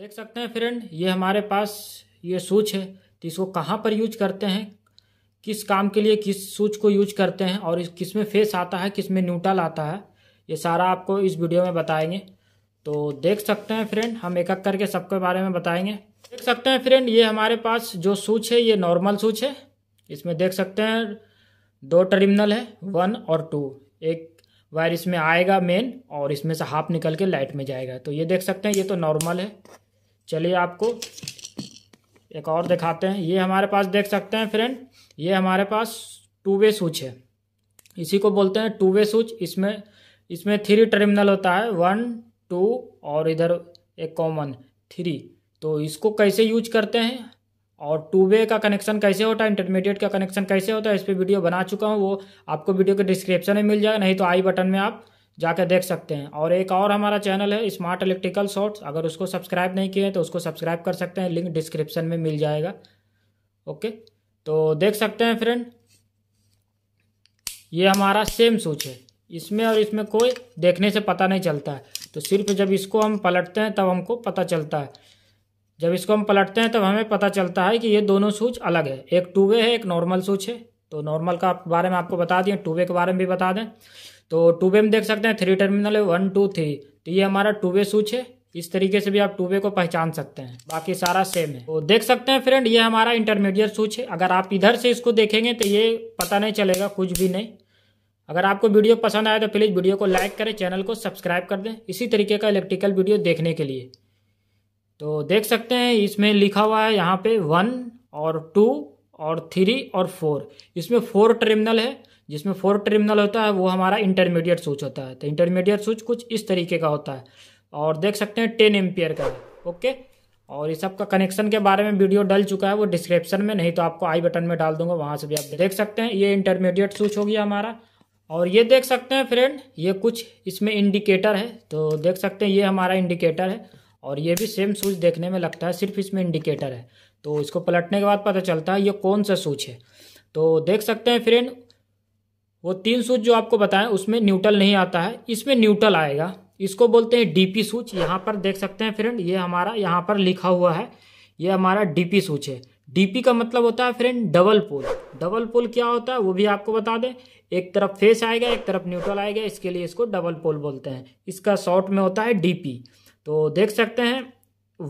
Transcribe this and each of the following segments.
देख सकते हैं फ्रेंड ये हमारे पास ये सूच है तो इसको कहाँ पर यूज करते हैं किस काम के लिए किस सूच को यूज करते हैं और इस किस में फेस आता है किस में न्यूटल आता है ये सारा आपको इस वीडियो में बताएंगे तो देख सकते हैं फ्रेंड हम एक एक करके सबके बारे में बताएंगे देख सकते हैं फ्रेंड ये हमारे पास जो सूच है ये नॉर्मल सूच है इसमें देख सकते हैं दो टर्मिनल है वन और टू एक वायर इसमें आएगा मेन और इसमें से हाफ निकल के लाइट में जाएगा तो ये देख सकते हैं ये तो नॉर्मल है चलिए आपको एक और दिखाते हैं ये हमारे पास देख सकते हैं फ्रेंड ये हमारे पास टू वे स्विच है इसी को बोलते हैं टू वे स्विच इसमें इसमें थ्री टर्मिनल होता है वन टू और इधर एक कॉमन थ्री तो इसको कैसे यूज करते हैं और टू वे का कनेक्शन कैसे होता है इंटरमीडिएट का कनेक्शन कैसे होता है इस पर वीडियो बना चुका हूँ वो आपको वीडियो के डिस्क्रिप्शन में मिल जाएगा नहीं तो आई बटन में आप जाकर देख सकते हैं और एक और हमारा चैनल है स्मार्ट इलेक्ट्रिकल शॉर्ट्स अगर उसको सब्सक्राइब नहीं किए तो उसको सब्सक्राइब कर सकते हैं लिंक डिस्क्रिप्शन में मिल जाएगा ओके तो देख सकते हैं फ्रेंड ये हमारा सेम सूच है इसमें और इसमें कोई देखने से पता नहीं चलता है तो सिर्फ जब इसको हम पलटते हैं तब हमको पता चलता है जब इसको हम पलटते हैं तब हमें पता चलता है कि ये दोनों सूच अलग है एक टू वे है एक नॉर्मल सूच है तो नॉर्मल का बारे में आपको बता दें टू वे के बारे में भी बता दें तो टू वे में देख सकते हैं थ्री टर्मिनल है वन टू थ्री तो ये हमारा टू वे स्विच है इस तरीके से भी आप टू वे को पहचान सकते हैं बाकी सारा सेम है तो देख सकते हैं फ्रेंड ये हमारा इंटरमीडिएट स्विच है अगर आप इधर से इसको देखेंगे तो ये पता नहीं चलेगा कुछ भी नहीं अगर आपको वीडियो पसंद आया तो प्लीज़ वीडियो को लाइक करें चैनल को सब्सक्राइब कर दें इसी तरीके का इलेक्ट्रिकल वीडियो देखने के लिए तो देख सकते हैं इसमें लिखा हुआ है यहाँ पे वन और टू और थ्री और फोर इसमें फोर टर्मिनल है जिसमें फोर्थ टर्मिनल होता है वो हमारा इंटरमीडिएट स्विच होता है तो इंटरमीडिएट स्विच कुछ इस तरीके का होता है और देख सकते हैं टेन एम्पियर का है ओके और इस सब का कनेक्शन के बारे में वीडियो डल चुका है वो डिस्क्रिप्शन में नहीं तो आपको आई बटन में डाल दूंगा वहाँ से भी आप देख सकते हैं ये इंटरमीडिएट स्विच हो गया हमारा और ये देख सकते हैं फ्रेंड ये कुछ इसमें इंडिकेटर है तो देख सकते हैं ये हमारा इंडिकेटर है और ये भी सेम स्विच देखने में लगता है सिर्फ इसमें इंडिकेटर है तो इसको पलटने के बाद पता चलता है ये कौन सा स्विच है तो देख सकते हैं फ्रेंड वो तीन सूच जो आपको बताएं उसमें न्यूट्रल नहीं आता है इसमें न्यूट्रल आएगा इसको बोलते हैं डीपी सूच यहाँ पर देख सकते हैं फ्रेंड ये हमारा यहाँ पर लिखा हुआ है ये हमारा डीपी सूच है डीपी का मतलब होता है friend double pole double pole क्या होता है वो भी आपको बता दें एक तरफ फेस आएगा एक तरफ न्यूट्रल आएगा इसके लिए इसको डबल पोल बोलते हैं इसका शॉर्ट में होता है डीपी तो देख सकते हैं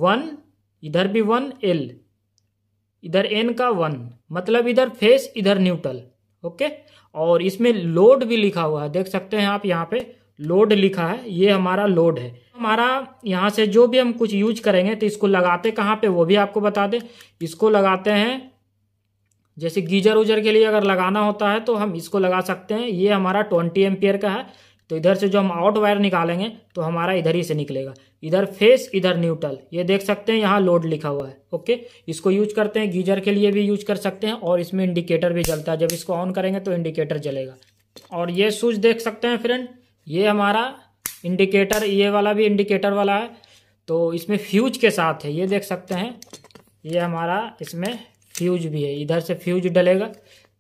वन इधर भी वन एल इधर एन का वन मतलब इधर फेस इधर न्यूट्रल ओके और इसमें लोड भी लिखा हुआ है देख सकते हैं आप यहाँ पे लोड लिखा है ये हमारा लोड है हमारा यहाँ से जो भी हम कुछ यूज करेंगे तो इसको लगाते कहाँ पे वो भी आपको बता दें इसको लगाते हैं जैसे गीजर उजर के लिए अगर लगाना होता है तो हम इसको लगा सकते हैं ये हमारा ट्वेंटी एम्पियर का है तो इधर से जो हम आउट वायर निकालेंगे तो हमारा इधर ही से निकलेगा इधर फेस इधर न्यूट्रल ये देख सकते हैं यहाँ लोड लिखा हुआ है ओके इसको यूज करते हैं गीजर के लिए भी यूज कर सकते हैं और इसमें इंडिकेटर भी जलता है जब इसको ऑन करेंगे तो इंडिकेटर जलेगा और ये स्विच देख सकते हैं फ्रेंड ये हमारा इंडिकेटर ये वाला भी इंडिकेटर वाला है तो इसमें फ्यूज के साथ है ये देख सकते हैं ये हमारा इसमें फ्यूज भी है इधर से फ्यूज डलेगा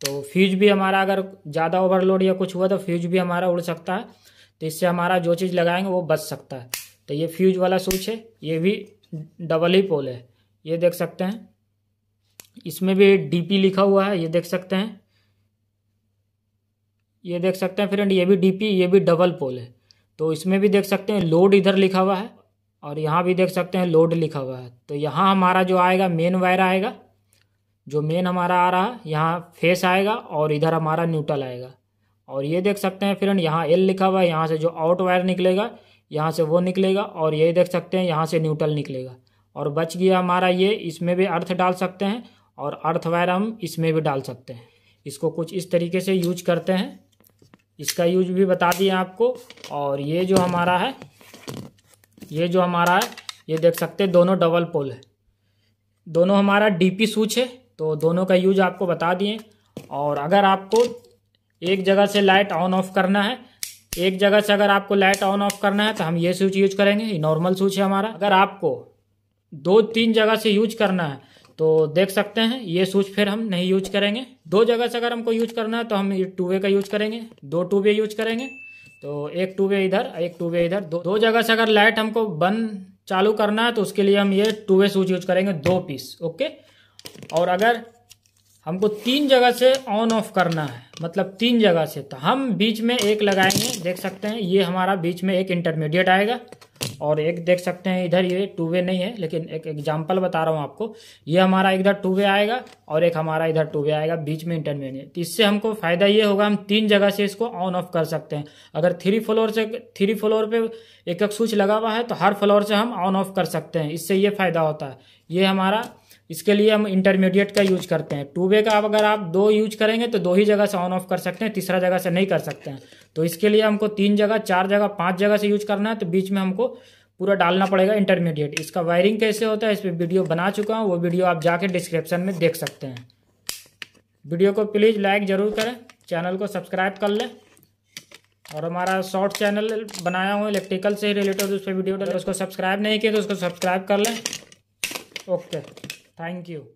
तो फ्यूज भी हमारा अगर ज़्यादा ओवरलोड या कुछ हुआ तो फ्यूज भी हमारा उड़ सकता है तो इससे हमारा जो चीज़ लगाएंगे वो बच सकता है तो ये फ्यूज वाला स्विच है ये भी डबल ही पोल है ये देख सकते हैं इसमें भी डीपी लिखा हुआ है ये देख सकते हैं ये देख सकते हैं फ्रेंड ये भी डीपी ये भी डबल पोल है तो इसमें भी देख सकते हैं लोड इधर लिखा हुआ है और यहाँ भी देख सकते हैं लोड लिखा हुआ है तो यहाँ हमारा जो आएगा मेन वायर आएगा जो मेन हमारा आ रहा है यहाँ फेस आएगा और इधर हमारा न्यूट्रल आएगा और ये देख सकते हैं फ्रेंड यहाँ एल लिखा हुआ है यहाँ से जो आउट वायर निकलेगा यहाँ से वो निकलेगा और ये देख सकते हैं यहाँ से न्यूट्रल निकलेगा और बच गया हमारा ये इसमें भी अर्थ डाल सकते हैं और अर्थ वायर हम इसमें भी डाल सकते हैं इसको कुछ इस तरीके से यूज करते हैं इसका यूज भी बता दिए आपको और ये जो हमारा है ये जो हमारा है ये देख सकते हैं दोनों डबल पोल है दोनों हमारा डीपी स्विच है तो दोनों का यूज आपको बता दिए और अगर आपको एक जगह से लाइट ऑन ऑफ करना है एक जगह से अगर आपको लाइट ऑन ऑफ करना है तो हम ये स्विच यूज करेंगे नॉर्मल स्विच है हमारा अगर आपको दो तीन जगह से यूज करना है तो देख सकते हैं ये स्विच फिर हम नहीं यूज करेंगे दो जगह से अगर हमको यूज करना है तो हम टू वे का यूज करेंगे दो टू वे यूज करेंगे तो एक टू वे इधर एक टू वे इधर दो दो जगह से अगर लाइट हमको बंद चालू करना है तो उसके लिए हम ये टू वे स्विच यूज करेंगे दो पीस ओके और अगर हमको तीन जगह से ऑन ऑफ करना है मतलब तीन जगह से तो हम बीच में एक लगाएंगे देख सकते हैं ये हमारा बीच में एक इंटरमीडिएट आएगा और एक देख सकते हैं इधर ये टू वे नहीं है लेकिन एक एग्जाम्पल बता रहा हूँ आपको ये हमारा इधर टू वे आएगा और एक हमारा इधर टू वे आएगा बीच में इंटरमीडिएट तो इससे हमको फायदा ये होगा हम तीन जगह से इसको ऑन ऑफ कर सकते हैं अगर थ्री फ्लोर से थ्री फ्लोर पे एक एक स्विच लगा हुआ है तो हर फ्लोर से हम ऑन ऑफ कर सकते हैं इससे ये फायदा होता है ये हमारा इसके लिए हम इंटरमीडिएट का यूज करते हैं टू वे का अगर आप दो यूज करेंगे तो दो ही जगह से ऑन ऑफ कर सकते हैं तीसरा जगह से नहीं कर सकते हैं तो इसके लिए हमको तीन जगह चार जगह पाँच जगह से यूज करना है तो बीच में हमको पूरा डालना पड़ेगा इंटरमीडिएट इसका वायरिंग कैसे होता है इस पर वीडियो बना चुका हूँ वो वीडियो आप जाके डिस्क्रिप्शन में देख सकते हैं वीडियो को प्लीज़ लाइक ज़रूर करें चैनल को सब्सक्राइब कर लें और हमारा शॉर्ट चैनल बनाया हुआ इलेक्ट्रिकल से रिलेटेड उस पर वीडियो डाल उसको सब्सक्राइब नहीं किया तो उसको सब्सक्राइब कर लें ओके Thank you.